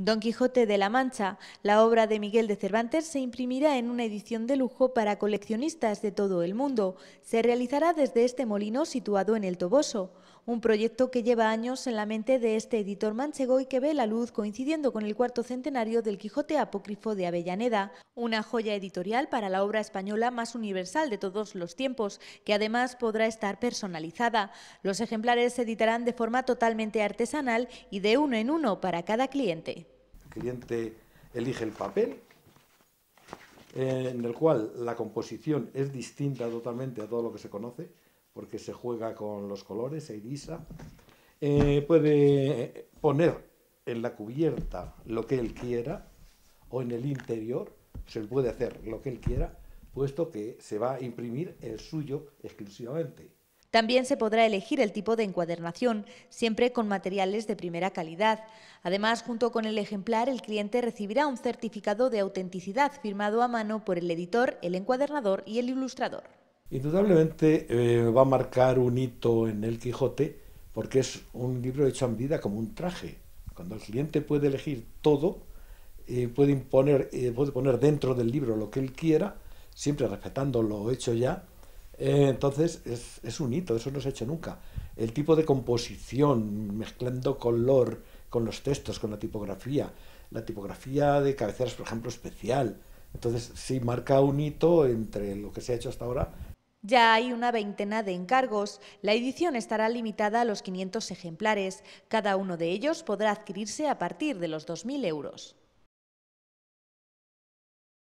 Don Quijote de la Mancha, la obra de Miguel de Cervantes, se imprimirá en una edición de lujo para coleccionistas de todo el mundo. Se realizará desde este molino situado en el Toboso, un proyecto que lleva años en la mente de este editor manchego y que ve la luz coincidiendo con el cuarto centenario del Quijote apócrifo de Avellaneda, una joya editorial para la obra española más universal de todos los tiempos, que además podrá estar personalizada. Los ejemplares se editarán de forma totalmente artesanal y de uno en uno para cada cliente cliente elige el papel, en el cual la composición es distinta totalmente a todo lo que se conoce, porque se juega con los colores, se irisa. Eh, puede poner en la cubierta lo que él quiera o en el interior, se puede hacer lo que él quiera, puesto que se va a imprimir el suyo exclusivamente. También se podrá elegir el tipo de encuadernación, siempre con materiales de primera calidad. Además, junto con el ejemplar, el cliente recibirá un certificado de autenticidad firmado a mano por el editor, el encuadernador y el ilustrador. Indudablemente eh, va a marcar un hito en El Quijote porque es un libro hecho a medida como un traje. Cuando el cliente puede elegir todo, eh, puede, imponer, eh, puede poner dentro del libro lo que él quiera, siempre respetando lo hecho ya, eh, entonces es, es, un hito, eso no se ha hecho nunca. El tipo de composición, mezclando color con los textos, con la tipografía, la tipografía de cabeceras, por ejemplo, especial. Entonces sí marca un hito entre lo que se ha hecho hasta ahora ya hay una veintena de encargos. La edición estará limitada a los 500 ejemplares. Cada uno de ellos podrá adquirirse a partir de los 2.000 euros.